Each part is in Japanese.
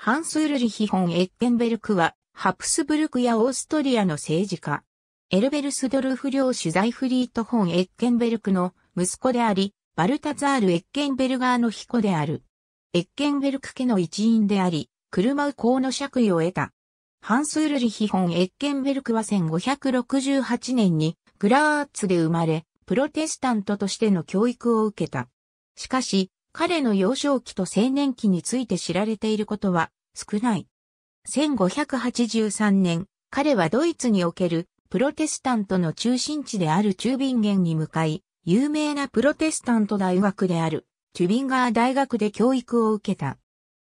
ハンス・ウルリヒ・ホン・エッケンベルクは、ハプスブルクやオーストリアの政治家。エルベルスドルフ領主在フリート・ホン・エッケンベルクの息子であり、バルタザール・エッケンベルガーの彦である。エッケンベルク家の一員であり、車う公の爵位を得た。ハンス・ウルリヒ・ホン・エッケンベルクは1568年にグラーツで生まれ、プロテスタントとしての教育を受けた。しかし、彼の幼少期と青年期について知られていることは少ない。1583年、彼はドイツにおけるプロテスタントの中心地であるチュービンゲンに向かい、有名なプロテスタント大学であるチュビンガー大学で教育を受けた。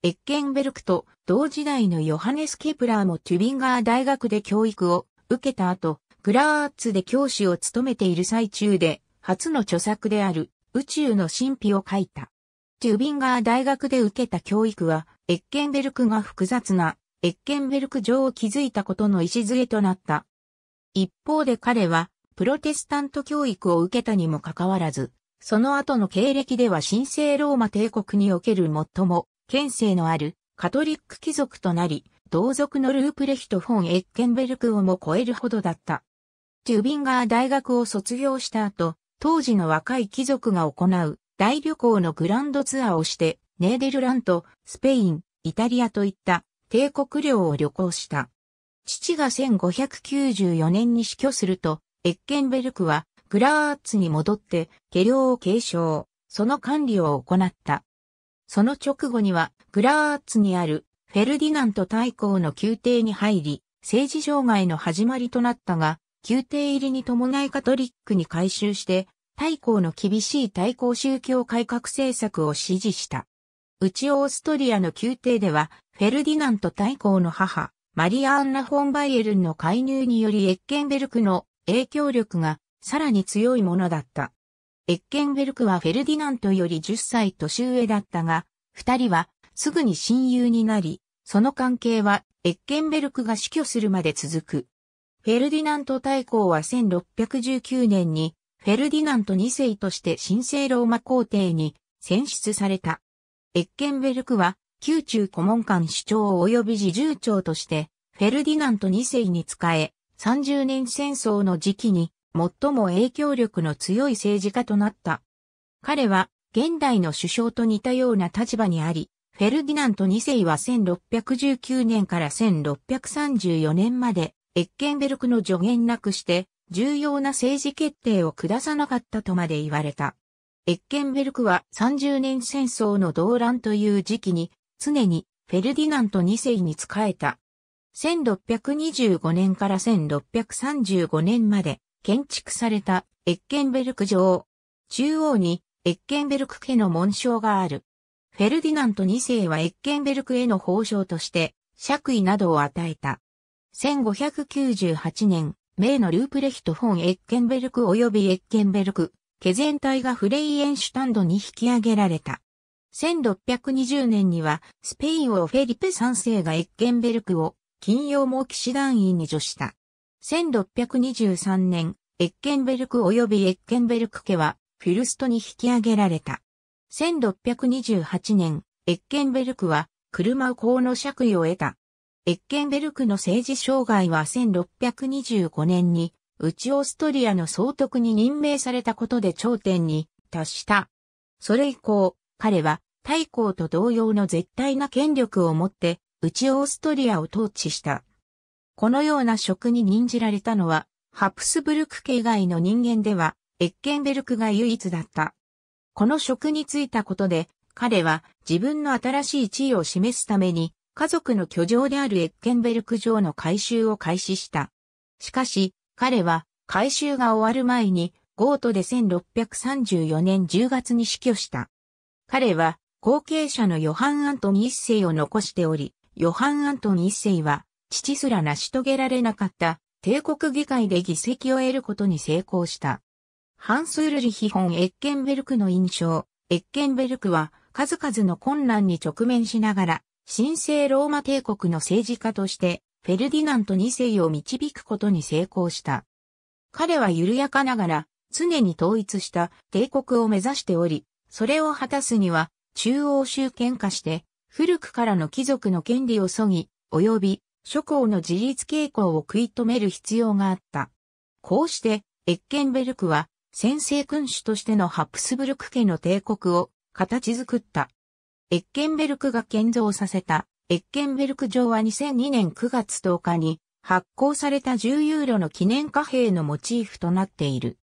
エッケンベルクと同時代のヨハネス・ケプラーもチュビンガー大学で教育を受けた後、グラーツで教師を務めている最中で、初の著作である宇宙の神秘を書いた。チュービンガー大学で受けた教育は、エッケンベルクが複雑なエッケンベルク城を築いたことの礎となった。一方で彼はプロテスタント教育を受けたにもかかわらず、その後の経歴では神聖ローマ帝国における最も県勢のあるカトリック貴族となり、同族のループレヒト・フォン・エッケンベルクをも超えるほどだった。チュービンガー大学を卒業した後、当時の若い貴族が行う大旅行のグランドツアーをして、ネーデルラント、スペイン、イタリアといった帝国領を旅行した。父が1594年に死去すると、エッケンベルクはグラーツに戻って下領を継承、その管理を行った。その直後にはグラーツにあるフェルディナント大公の宮廷に入り、政治障害の始まりとなったが、宮廷入りに伴いカトリックに改修して、大公の厳しい大公宗教改革政策を支持した。内オーストリアの宮廷では、フェルディナント大公の母、マリア・アンナ・フォン・バイエルンの介入によりエッケンベルクの影響力がさらに強いものだった。エッケンベルクはフェルディナントより10歳年上だったが、二人はすぐに親友になり、その関係はエッケンベルクが死去するまで続く。フェルディナント大公は1619年にフェルディナント2世として神聖ローマ皇帝に選出された。エッケンベルクは、宮中顧問官主張及び侍従長として、フェルディナント2世に仕え、30年戦争の時期に、最も影響力の強い政治家となった。彼は、現代の首相と似たような立場にあり、フェルディナント2世は1619年から1634年まで、エッケンベルクの助言なくして、重要な政治決定を下さなかったとまで言われた。エッケンベルクは30年戦争の動乱という時期に常にフェルディナント2世に仕えた。1625年から1635年まで建築されたエッケンベルク城。中央にエッケンベルク家の紋章がある。フェルディナント2世はエッケンベルクへの褒章として爵位などを与えた。1598年、名のループレヒト・フォン・エッケンベルク及びエッケンベルク、ケゼン隊がフレイエンシュタンドに引き上げられた。1620年には、スペイン王フェリペ3世がエッケンベルクを、金曜も騎士団員に除した。1623年、エッケンベルク及びエッケンベルク家は、フィルストに引き上げられた。1628年、エッケンベルクは、車を公の爵位を得た。エッケンベルクの政治障害は1625年に内オーストリアの総督に任命されたことで頂点に達した。それ以降、彼は大公と同様の絶対な権力を持って内オーストリアを統治した。このような職に任じられたのは、ハプスブルク家以外の人間では、エッケンベルクが唯一だった。この職に就いたことで、彼は自分の新しい地位を示すために、家族の居城であるエッケンベルク城の改修を開始した。しかし、彼は改修が終わる前にゴートで1634年10月に死去した。彼は後継者のヨハン・アントニ一世を残しており、ヨハン・アントニ一世は父すら成し遂げられなかった帝国議会で議席を得ることに成功した。ハンス・ウルリヒ・ホン・エッケンベルクの印象。エッケンベルクは数々の困難に直面しながら、神聖ローマ帝国の政治家としてフェルディナント2世を導くことに成功した。彼は緩やかながら常に統一した帝国を目指しており、それを果たすには中央集権化して古くからの貴族の権利を削ぎ、及び諸侯の自立傾向を食い止める必要があった。こうして、エッケンベルクは先制君主としてのハプスブルク家の帝国を形作った。エッケンベルクが建造させたエッケンベルク城は2002年9月10日に発行された10ユーロの記念貨幣のモチーフとなっている。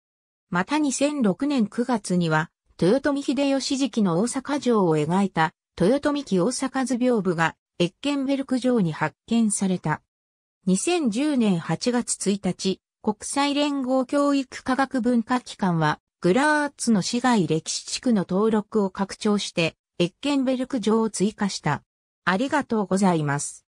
また2006年9月には、豊臣秀吉時期の大阪城を描いた豊臣記大阪図屏風がエッケンベルク城に発見された。2010年8月1日、国際連合教育科学文化機関は、グラーツの市街歴史地区の登録を拡張して、エッケンベルク城を追加した。ありがとうございます。